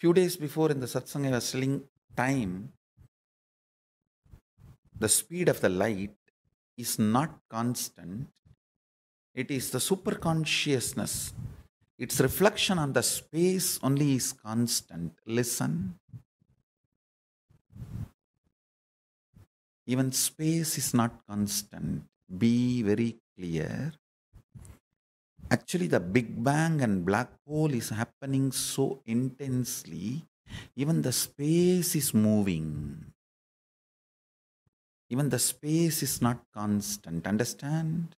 few days before in the satsang, I was telling time, the speed of the light is not constant. It is the super consciousness. Its reflection on the space only is constant. Listen. Even space is not constant. Be very clear actually the big bang and black hole is happening so intensely even the space is moving even the space is not constant understand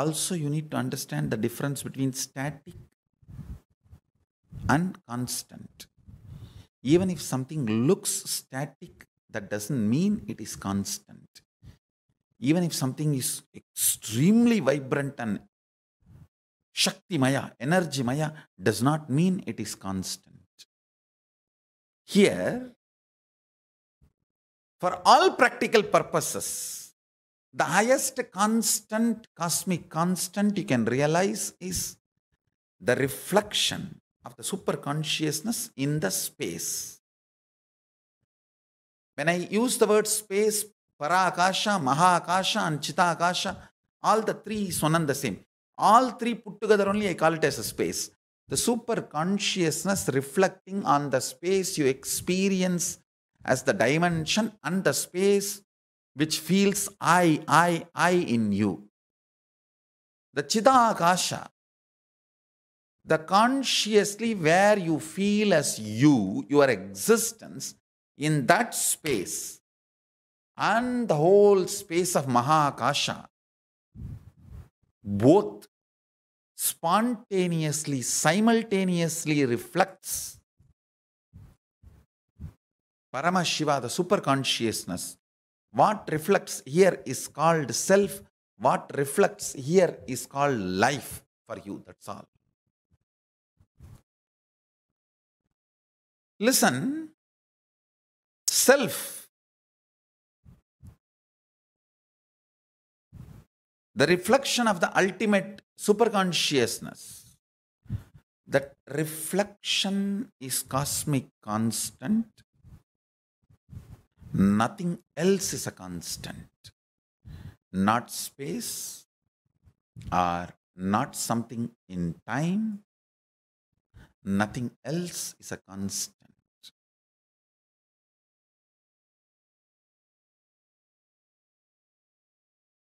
also you need to understand the difference between static and constant even if something looks static that doesn't mean it is constant even if something is extremely vibrant and Shakti Maya, energy Maya, does not mean it is constant. Here, for all practical purposes, the highest constant, cosmic constant you can realize is the reflection of the super consciousness in the space. When I use the word space, Parakasha, Mahakasha, and Chitakasha, all the three is the same. All three put together only a call as a space. The super consciousness reflecting on the space you experience as the dimension and the space which feels I, I, I in you. The Chidakasha, the consciously where you feel as you, your existence in that space and the whole space of Mahakasha both spontaneously, simultaneously reflects Paramashiva, the super consciousness. What reflects here is called self. What reflects here is called life for you. That's all. Listen, self the reflection of the ultimate superconsciousness. That reflection is cosmic constant. Nothing else is a constant. Not space or not something in time. Nothing else is a constant.